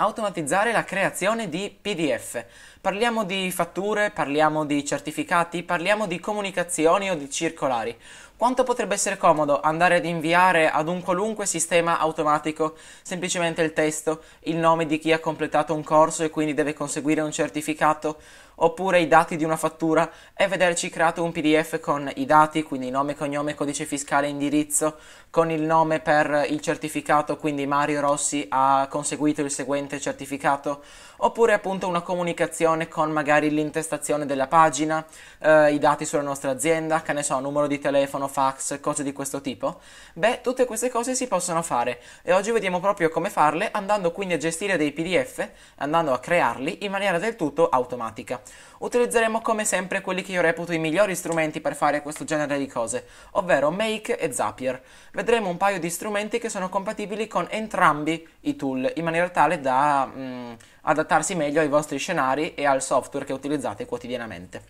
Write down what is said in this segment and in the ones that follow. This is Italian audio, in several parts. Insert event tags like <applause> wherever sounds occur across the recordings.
automatizzare la creazione di PDF. Parliamo di fatture, parliamo di certificati, parliamo di comunicazioni o di circolari. Quanto potrebbe essere comodo andare ad inviare ad un qualunque sistema automatico semplicemente il testo, il nome di chi ha completato un corso e quindi deve conseguire un certificato? oppure i dati di una fattura e vederci creato un PDF con i dati, quindi nome, cognome, codice fiscale, indirizzo, con il nome per il certificato, quindi Mario Rossi ha conseguito il seguente certificato oppure appunto una comunicazione con magari l'intestazione della pagina, eh, i dati sulla nostra azienda, che ne so, numero di telefono, fax, cose di questo tipo. Beh, tutte queste cose si possono fare e oggi vediamo proprio come farle andando quindi a gestire dei PDF, andando a crearli in maniera del tutto automatica utilizzeremo come sempre quelli che io reputo i migliori strumenti per fare questo genere di cose, ovvero Make e Zapier. Vedremo un paio di strumenti che sono compatibili con entrambi i tool, in maniera tale da mh, mm, adattarsi meglio ai vostri scenari e al software che utilizzate quotidianamente.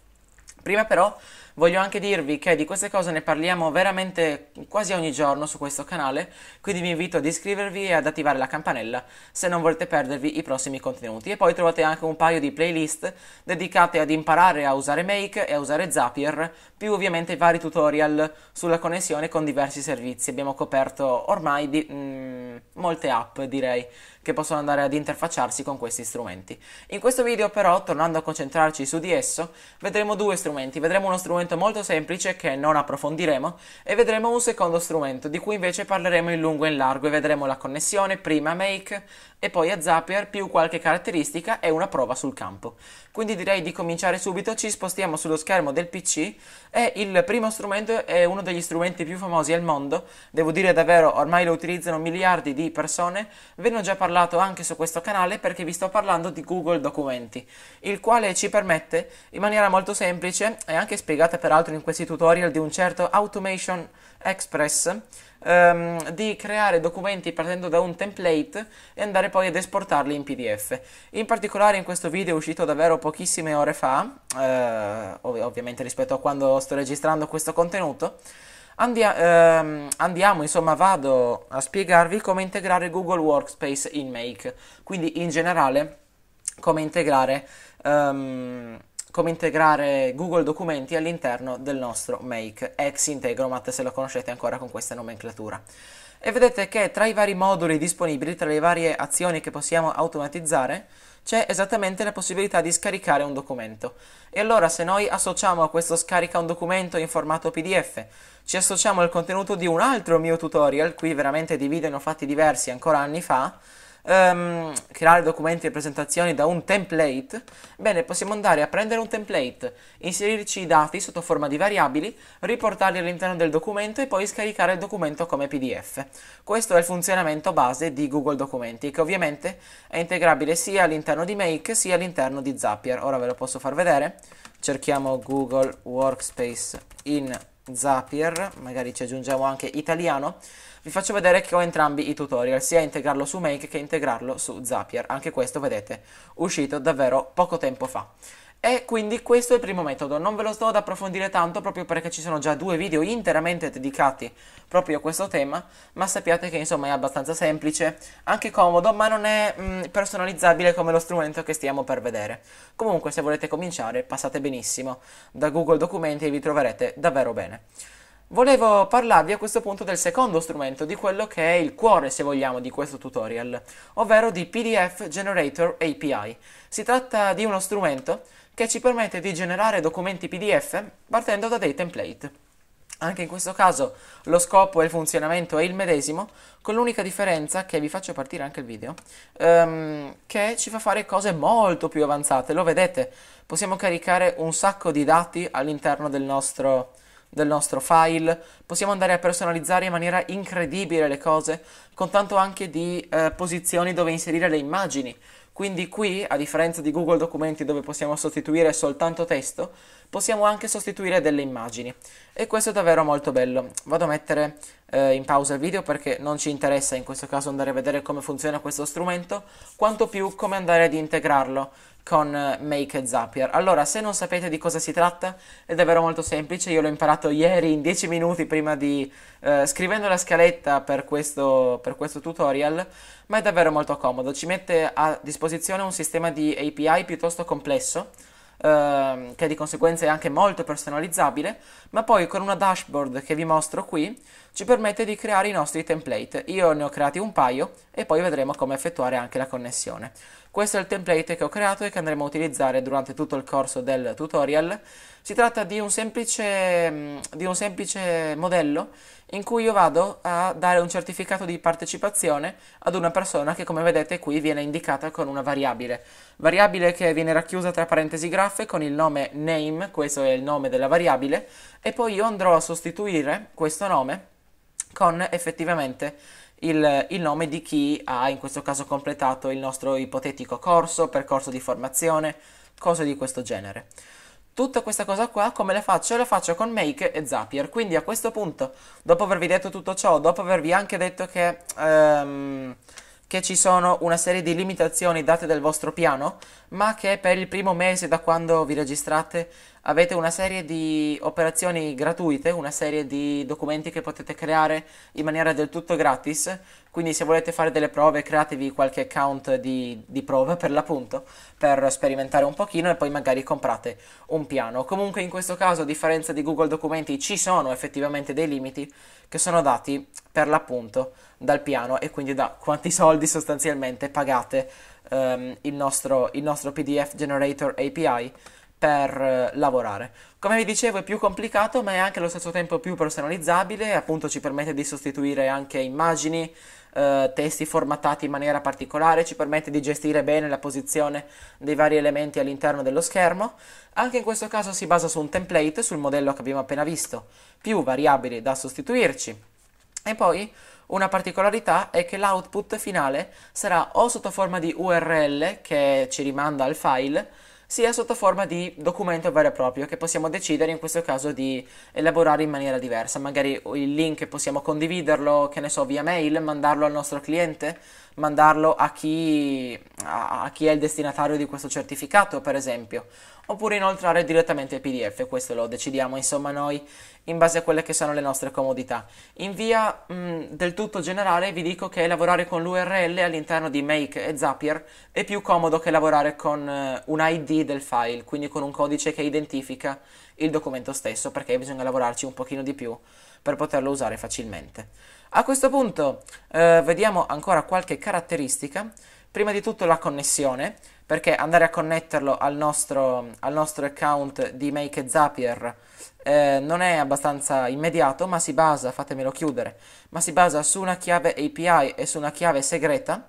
Prima però voglio anche dirvi che di queste cose ne parliamo veramente quasi ogni giorno su questo canale, quindi vi invito ad iscrivervi e ad attivare la campanella se non volete perdervi i prossimi contenuti. E poi trovate anche un paio di playlist dedicate ad imparare a usare Make e a usare Zapier, più ovviamente vari tutorial sulla connessione con diversi servizi. Abbiamo coperto ormai di, mm, molte app, direi che possono andare ad interfacciarsi con questi strumenti. In questo video però, tornando a concentrarci su di esso, vedremo due strumenti. Vedremo uno strumento molto semplice che non approfondiremo e vedremo un secondo strumento di cui invece parleremo in lungo e in largo e vedremo la connessione prima a Make e poi a Zapier più qualche caratteristica e una prova sul campo. Quindi direi di cominciare subito, ci spostiamo sullo schermo del PC e il primo strumento è uno degli strumenti più famosi al mondo, devo dire davvero ormai lo utilizzano miliardi di persone, ve ne ho già parlato anche su questo canale perché vi sto parlando di Google Documenti, il quale ci permette in maniera molto semplice e anche spiegata peraltro in questi tutorial di un certo Automation Express ehm, di creare documenti partendo da un template e andare poi ad esportarli in PDF. In particolare in questo video uscito davvero pochissime ore fa, eh, ov- ovviamente rispetto a quando sto registrando questo contenuto, Andia- ehm, andiamo, insomma, vado a spiegarvi come integrare Google Workspace in Make, quindi in generale come integrare ehm, come integrare Google Documenti all'interno del nostro Make, ex Integromat se lo conoscete ancora con questa nomenclatura. E vedete che tra i vari moduli disponibili, tra le varie azioni che possiamo automatizzare, c'è esattamente la possibilità di scaricare un documento. E allora se noi associamo a questo scarica un documento in formato PDF, ci associamo al contenuto di un altro mio tutorial, qui veramente di video ne ho fatti diversi ancora anni fa, um, creare documenti e presentazioni da un template, bene, possiamo andare a prendere un template, inserirci i dati sotto forma di variabili, riportarli all'interno del documento e poi scaricare il documento come PDF. Questo è il funzionamento base di Google Documenti, che ovviamente è integrabile sia all'interno di Make sia all'interno di Zapier. Ora ve lo posso far vedere. Cerchiamo Google Workspace in Zapier, magari ci aggiungiamo anche italiano, vi faccio vedere che ho entrambi i tutorial, sia integrarlo su Make che integrarlo su Zapier. Anche questo, vedete, uscito davvero poco tempo fa. E quindi questo è il primo metodo, non ve lo sto ad approfondire tanto proprio perché ci sono già due video interamente dedicati proprio a questo tema, ma sappiate che insomma è abbastanza semplice, anche comodo, ma non è mh, mm, personalizzabile come lo strumento che stiamo per vedere. Comunque se volete cominciare passate benissimo da Google Documenti e vi troverete davvero bene. Volevo parlarvi a questo punto del secondo strumento, di quello che è il cuore, se vogliamo, di questo tutorial, ovvero di PDF Generator API. Si tratta di uno strumento che ci permette di generare documenti PDF partendo da dei template. Anche in questo caso lo scopo e il funzionamento è il medesimo, con l'unica differenza che vi faccio partire anche il video, um, che ci fa fare cose molto più avanzate. Lo vedete, possiamo caricare un sacco di dati all'interno del nostro, del nostro file, possiamo andare a personalizzare in maniera incredibile le cose, con tanto anche di eh, posizioni dove inserire le immagini. Quindi qui, a differenza di Google Documenti dove possiamo sostituire soltanto testo, possiamo anche sostituire delle immagini. E questo è davvero molto bello. Vado a mettere eh, in pausa il video perché non ci interessa in questo caso andare a vedere come funziona questo strumento, quanto più come andare ad integrarlo con eh, Make Zapier. Allora, se non sapete di cosa si tratta, è davvero molto semplice. Io l'ho imparato ieri in 10 minuti prima di eh, scrivendo la scaletta per questo, per questo tutorial, ma è davvero molto comodo. Ci mette a disposizione un sistema di API piuttosto complesso ehm, che di conseguenza è anche molto personalizzabile, ma poi con una dashboard che vi mostro qui ci permette di creare i nostri template. Io ne ho creati un paio e poi vedremo come effettuare anche la connessione. Questo è il template che ho creato e che andremo a utilizzare durante tutto il corso del tutorial. Si tratta di un semplice, mm, di un semplice modello in cui io vado a dare un certificato di partecipazione ad una persona che come vedete qui viene indicata con una variabile. Variabile che viene racchiusa tra parentesi graffe con il nome name, questo è il nome della variabile, e poi io andrò a sostituire questo nome con effettivamente il, il, nome di chi ha in questo caso completato il nostro ipotetico corso, percorso di formazione, cose di questo genere. Tutta questa cosa qua come le faccio? Le faccio con Make e Zapier, quindi a questo punto, dopo avervi detto tutto ciò, dopo avervi anche detto che... Um, che ci sono una serie di limitazioni date dal vostro piano, ma che per il primo mese da quando vi registrate avete una serie di operazioni gratuite, una serie di documenti che potete creare in maniera del tutto gratis. Quindi se volete fare delle prove createvi qualche account di, di prova per l'appunto, per sperimentare un pochino e poi magari comprate un piano. Comunque in questo caso, a differenza di Google Documenti, ci sono effettivamente dei limiti che sono dati per l'appunto dal piano e quindi da quanti soldi sostanzialmente pagate um, il, nostro, il nostro PDF Generator API per eh, lavorare. Come vi dicevo è più complicato ma è anche allo stesso tempo più personalizzabile, appunto ci permette di sostituire anche immagini, eh, testi formattati in maniera particolare, ci permette di gestire bene la posizione dei vari elementi all'interno dello schermo. Anche in questo caso si basa su un template, sul modello che abbiamo appena visto, più variabili da sostituirci. E poi una particolarità è che l'output finale sarà o sotto forma di URL che ci rimanda al file, sia sotto forma di documento vero e proprio che possiamo decidere in questo caso di elaborare in maniera diversa. Magari il link possiamo condividerlo, che ne so, via mail, mandarlo al nostro cliente, mandarlo a chi, a, a chi è il destinatario di questo certificato, per esempio, oppure inoltrare direttamente il PDF, questo lo decidiamo insomma noi in base a quelle che sono le nostre comodità. In via mh, mm, del tutto generale vi dico che lavorare con l'URL all'interno di Make e Zapier è più comodo che lavorare con uh, un ID del file, quindi con un codice che identifica il documento stesso, perché bisogna lavorarci un pochino di più per poterlo usare facilmente. A questo punto eh, vediamo ancora qualche caratteristica, prima di tutto la connessione, perché andare a connetterlo al nostro, al nostro account di Make Zapier eh, non è abbastanza immediato, ma si basa, fatemelo chiudere, ma si basa su una chiave API e su una chiave segreta.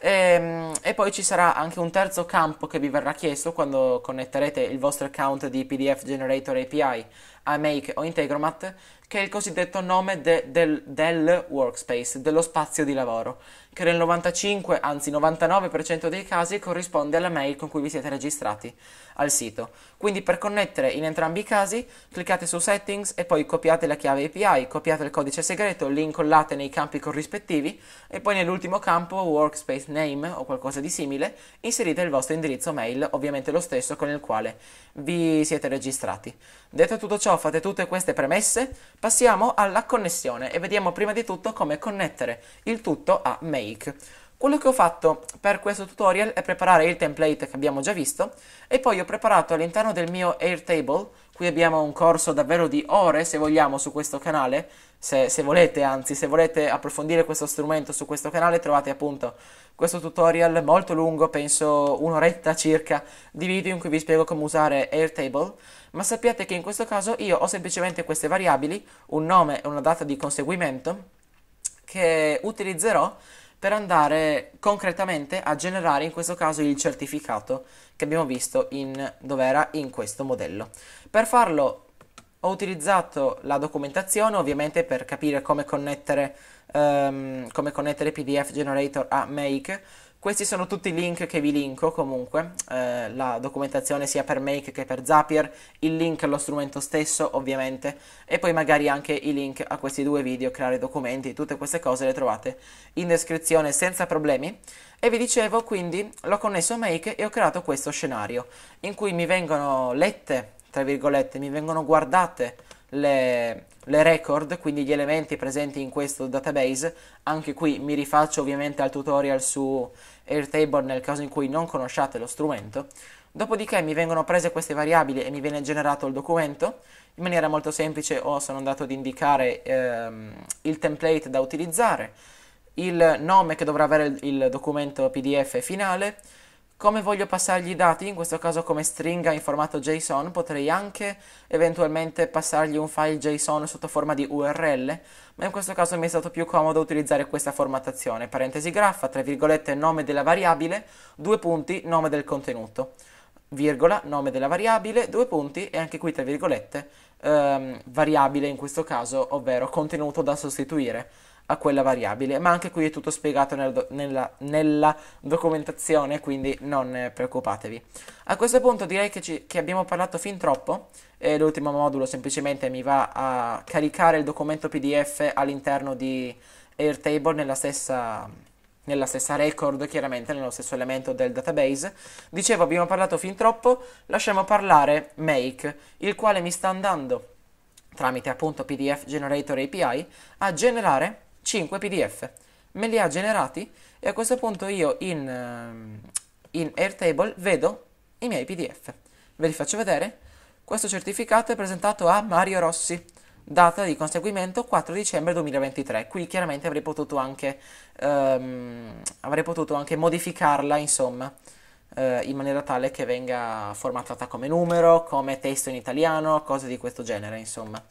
E, ehm, e, poi ci sarà anche un terzo campo che vi verrà chiesto quando connetterete il vostro account di PDF Generator API a Make o Integromat, che è il cosiddetto nome de, del, del workspace, dello spazio di lavoro, che nel 95, anzi 99% dei casi corrisponde alla mail con cui vi siete registrati al sito. Quindi per connettere in entrambi i casi cliccate su Settings e poi copiate la chiave API, copiate il codice segreto, li incollate nei campi corrispettivi e poi nell'ultimo campo Workspace Name o qualcosa di simile inserite il vostro indirizzo mail, ovviamente lo stesso con il quale vi siete registrati. Detto tutto ciò, perciò fate tutte queste premesse, passiamo alla connessione e vediamo prima di tutto come connettere il tutto a Make. Quello che ho fatto per questo tutorial è preparare il template che abbiamo già visto e poi ho preparato all'interno del mio Airtable, qui abbiamo un corso davvero di ore se vogliamo su questo canale, se, se volete anzi, se volete approfondire questo strumento su questo canale trovate appunto questo tutorial molto lungo, penso un'oretta circa di video in cui vi spiego come usare Airtable, ma sappiate che in questo caso io ho semplicemente queste variabili, un nome e una data di conseguimento che utilizzerò per andare concretamente a generare in questo caso il certificato che abbiamo visto in dov'era in questo modello. Per farlo ho utilizzato la documentazione ovviamente per capire come connettere, um, come connettere PDF Generator a Make questi sono tutti i link che vi linko comunque, eh, la documentazione sia per Make che per Zapier, il link allo strumento stesso ovviamente e poi magari anche i link a questi due video, creare documenti, tutte queste cose le trovate in descrizione senza problemi. E vi dicevo quindi l'ho connesso a Make e ho creato questo scenario in cui mi vengono lette, tra virgolette, mi vengono guardate le, le record, quindi gli elementi presenti in questo database. Anche qui mi rifaccio ovviamente al tutorial su Airtable nel caso in cui non conosciate lo strumento. Dopodiché mi vengono prese queste variabili e mi viene generato il documento. In maniera molto semplice o sono andato ad indicare ehm, il template da utilizzare, il nome che dovrà avere il, il documento PDF finale, come voglio passargli i dati, in questo caso come stringa in formato JSON, potrei anche eventualmente passargli un file JSON sotto forma di URL, ma in questo caso mi è stato più comodo utilizzare questa formattazione, parentesi graffa, tra virgolette nome della variabile, due punti nome del contenuto, virgola nome della variabile, due punti e anche qui tra virgolette ehm, variabile in questo caso, ovvero contenuto da sostituire a quella variabile, ma anche qui è tutto spiegato nella, nella, nella documentazione, quindi non preoccupatevi. A questo punto direi che, ci, che abbiamo parlato fin troppo, e l'ultimo modulo semplicemente mi va a caricare il documento PDF all'interno di Airtable nella stessa nella stessa record, chiaramente nello stesso elemento del database. Dicevo, abbiamo parlato fin troppo, lasciamo parlare make, il quale mi sta andando tramite appunto PDF Generator API a generare 5 PDF. Me li ha generati e a questo punto io in, ehm, in Airtable vedo i miei PDF. Ve li faccio vedere? Questo certificato è presentato a Mario Rossi, data di conseguimento 4 dicembre 2023. Qui chiaramente avrei potuto anche, um, avrei potuto anche modificarla, insomma, uh, in maniera tale che venga formattata come numero, come testo in italiano, cose di questo genere, insomma.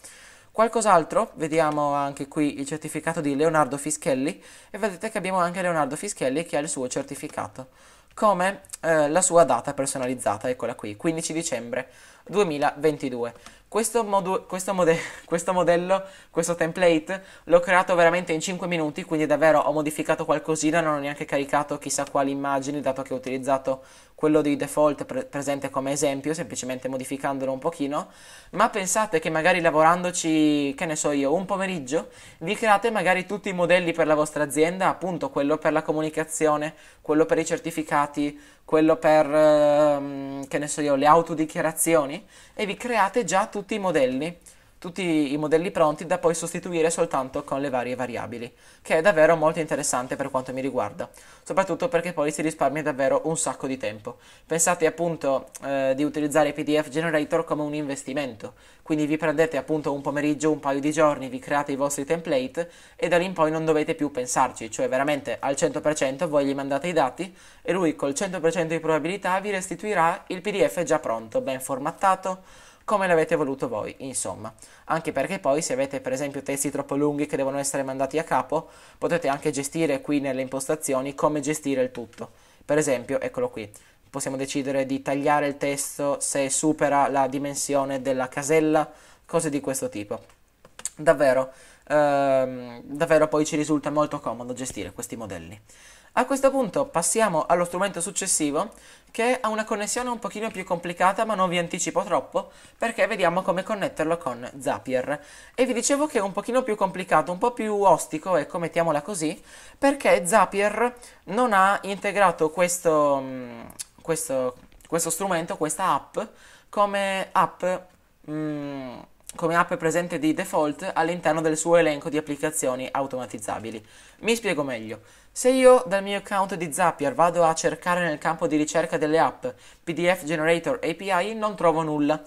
Qualcos'altro, vediamo anche qui il certificato di Leonardo Fischelli e vedete che abbiamo anche Leonardo Fischelli che ha il suo certificato, come eh, la sua data personalizzata, eccola qui, 15 dicembre 2022. Questo, modu- questo, mode- <laughs> questo, modello, questo template l'ho creato veramente in 5 minuti, quindi davvero ho modificato qualcosina, non ho neanche caricato chissà quali immagini, dato che ho utilizzato quello di default pre- presente come esempio, semplicemente modificandolo un pochino. Ma pensate che magari lavorandoci, che ne so io, un pomeriggio, vi create magari tutti i modelli per la vostra azienda, appunto quello per la comunicazione, quello per i certificati, quello per, ehm, che ne so io, le autodichiarazioni e vi create già tutti i modelli tutti i modelli pronti da poi sostituire soltanto con le varie variabili, che è davvero molto interessante per quanto mi riguarda, soprattutto perché poi si risparmia davvero un sacco di tempo. Pensate appunto eh, di utilizzare PDF Generator come un investimento, quindi vi prendete appunto un pomeriggio, un paio di giorni, vi create i vostri template e da lì in poi non dovete più pensarci, cioè veramente al 100% voi gli mandate i dati e lui col 100% di probabilità vi restituirà il PDF già pronto, ben formattato, come l'avete voluto voi, insomma. Anche perché poi se avete per esempio testi troppo lunghi che devono essere mandati a capo, potete anche gestire qui nelle impostazioni come gestire il tutto. Per esempio, eccolo qui, possiamo decidere di tagliare il testo se supera la dimensione della casella, cose di questo tipo. Davvero, ehm, davvero poi ci risulta molto comodo gestire questi modelli. A questo punto passiamo allo strumento successivo che ha una connessione un pochino più complicata ma non vi anticipo troppo perché vediamo come connetterlo con Zapier. E vi dicevo che è un pochino più complicato, un po' più ostico, ecco mettiamola così, perché Zapier non ha integrato questo, mm, questo, questo strumento, questa app, come app... Mm, come app presente di default all'interno del suo elenco di applicazioni automatizzabili. Mi spiego meglio. Se io dal mio account di Zapier vado a cercare nel campo di ricerca delle app PDF Generator API non trovo nulla.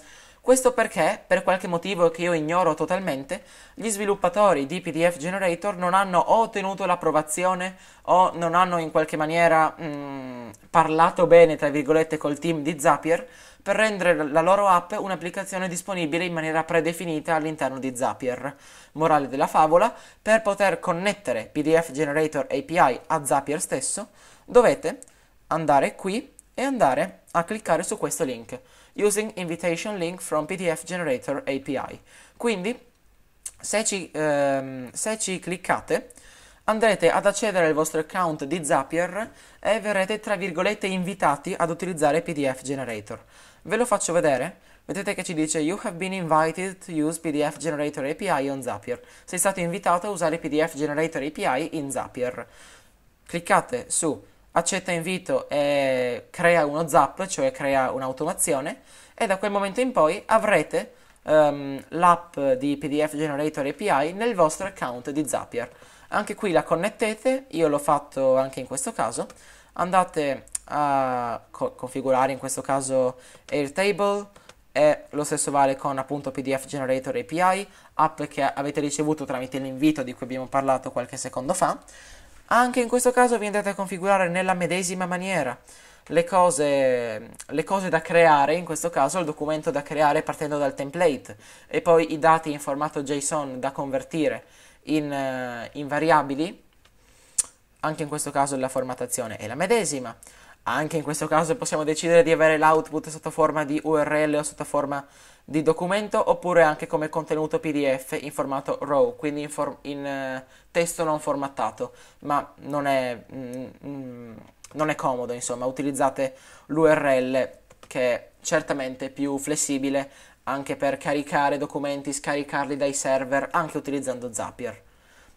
Questo perché, per qualche motivo che io ignoro totalmente, gli sviluppatori di PDF Generator non hanno o ottenuto l'approvazione o non hanno in qualche maniera mh, mm, parlato bene, tra virgolette, col team di Zapier per rendere la loro app un'applicazione disponibile in maniera predefinita all'interno di Zapier. Morale della favola, per poter connettere PDF Generator API a Zapier stesso, dovete andare qui e andare a cliccare su questo link using invitation link from PDF Generator API. Quindi, se ci, ehm, se ci cliccate, andrete ad accedere al vostro account di Zapier e verrete, tra virgolette, invitati ad utilizzare PDF Generator. Ve lo faccio vedere. Vedete che ci dice You have been invited to use PDF Generator API on Zapier. Sei stato invitato a usare PDF Generator API in Zapier. Cliccate su accetta invito e crea uno zap, cioè crea un'automazione e da quel momento in poi avrete um, l'app di PDF Generator API nel vostro account di Zapier. Anche qui la connettete, io l'ho fatto anche in questo caso, andate a co- configurare in questo caso Airtable e lo stesso vale con appunto PDF Generator API, app che avete ricevuto tramite l'invito di cui abbiamo parlato qualche secondo fa. Anche in questo caso vi andate a configurare nella medesima maniera. Le cose, le cose, da creare, in questo caso il documento da creare partendo dal template e poi i dati in formato JSON da convertire in, eh, in variabili, anche in questo caso la formattazione è la medesima, anche in questo caso possiamo decidere di avere l'output sotto forma di URL o sotto forma di di documento oppure anche come contenuto PDF in formato RAW, quindi in, for- in eh, testo non formattato, ma non è, mm, mm, non è comodo, insomma, utilizzate l'URL che è certamente più flessibile anche per caricare documenti, scaricarli dai server, anche utilizzando Zapier.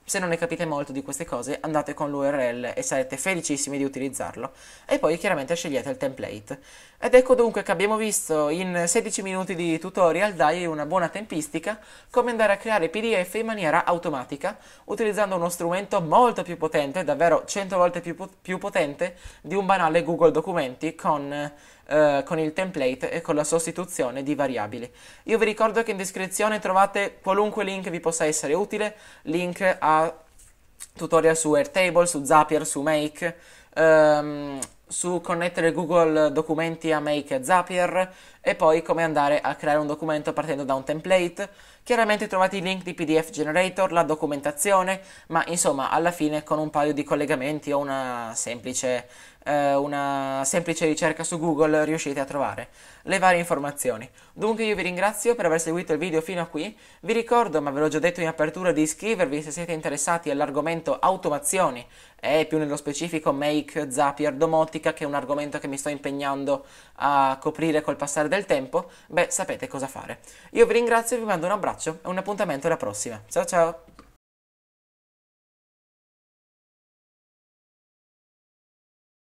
Se non ne capite molto di queste cose, andate con l'URL e sarete felicissimi di utilizzarlo. E poi chiaramente scegliete il template. Ed ecco dunque che abbiamo visto in 16 minuti di tutorial dai una buona tempistica come andare a creare PDF in maniera automatica utilizzando uno strumento molto più potente, davvero 100 volte più, più potente di un banale Google Documenti con eh, con il template e con la sostituzione di variabili. Io vi ricordo che in descrizione trovate qualunque link vi possa essere utile, link a tutorial su Airtable, su Zapier, su Make, ehm, su connettere Google Documenti a Make Zapier e poi come andare a creare un documento partendo da un template. Chiaramente trovate i link di PDF Generator, la documentazione, ma insomma alla fine con un paio di collegamenti o una semplice eh, una semplice ricerca su Google riuscite a trovare le varie informazioni. Dunque io vi ringrazio per aver seguito il video fino a qui, vi ricordo, ma ve l'ho già detto in apertura, di iscrivervi se siete interessati all'argomento automazioni e più nello specifico Make, Zapier, Domotica, che è un argomento che mi sto impegnando a coprire col passare del tempo, beh sapete cosa fare. Io vi ringrazio, vi mando un abbraccio e un appuntamento alla prossima. Ciao ciao!